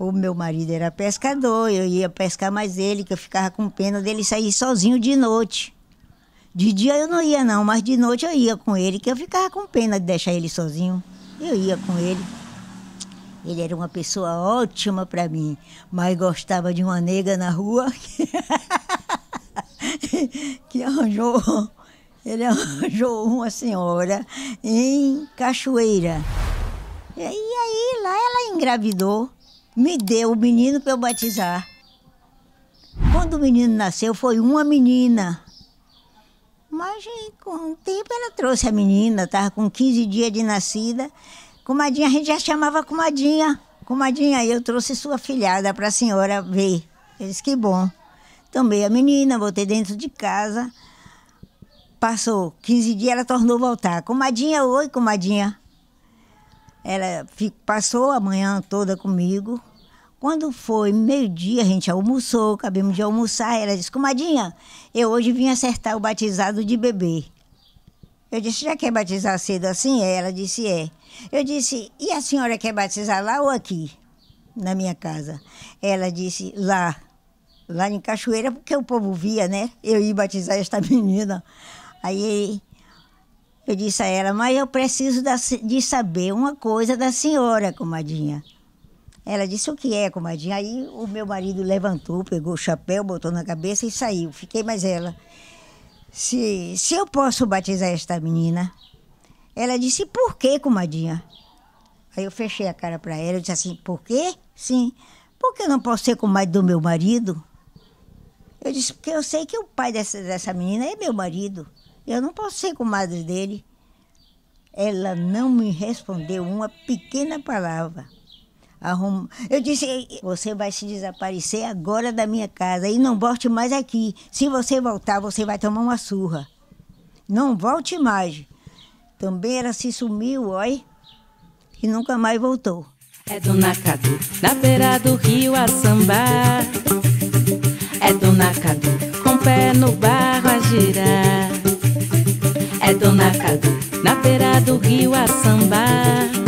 O meu marido era pescador, eu ia pescar mais ele, que eu ficava com pena dele sair sozinho de noite. De dia eu não ia não, mas de noite eu ia com ele, que eu ficava com pena de deixar ele sozinho. Eu ia com ele. Ele era uma pessoa ótima para mim, mas gostava de uma nega na rua que, arranjou, ele arranjou uma senhora em Cachoeira. E aí lá ela engravidou me deu o menino para eu batizar. Quando o menino nasceu, foi uma menina. Mas com o tempo ela trouxe a menina, estava com 15 dias de nascida. Comadinha, a gente já chamava comadinha. Comadinha, eu trouxe sua filhada para a senhora ver. Eles que bom. Tomei a menina, voltei dentro de casa. Passou 15 dias, ela tornou voltar. Comadinha, oi, comadinha. Ela passou a manhã toda comigo. Quando foi meio-dia, a gente almoçou, acabamos de almoçar. Ela disse: Comadinha, eu hoje vim acertar o batizado de bebê. Eu disse: Já quer batizar cedo assim? Ela disse: É. Eu disse: E a senhora quer batizar lá ou aqui? Na minha casa. Ela disse: Lá. Lá em Cachoeira, porque o povo via, né? Eu ia batizar esta menina. Aí eu disse a ela, mas eu preciso da, de saber uma coisa da senhora, comadinha. Ela disse, o que é, comadinha? Aí o meu marido levantou, pegou o chapéu, botou na cabeça e saiu. Fiquei mais ela. Se, se eu posso batizar esta menina? Ela disse, por quê, comadinha? Aí eu fechei a cara para ela, eu disse assim, por quê? Sim, por que eu não posso ser comadre do meu marido? Eu disse, porque eu sei que o pai dessa, dessa menina é meu marido. Eu não posso ser comadre dele. Ela não me respondeu uma pequena palavra. Arrum... Eu disse: Você vai se desaparecer agora da minha casa e não volte mais aqui. Se você voltar, você vai tomar uma surra. Não volte mais. Também ela se sumiu, oi, e nunca mais voltou. É Dona Cadu, na beira do rio a sambar. É Dona Cadu, com pé no barro a girar é Dona Cadu, na beira do rio a sambar.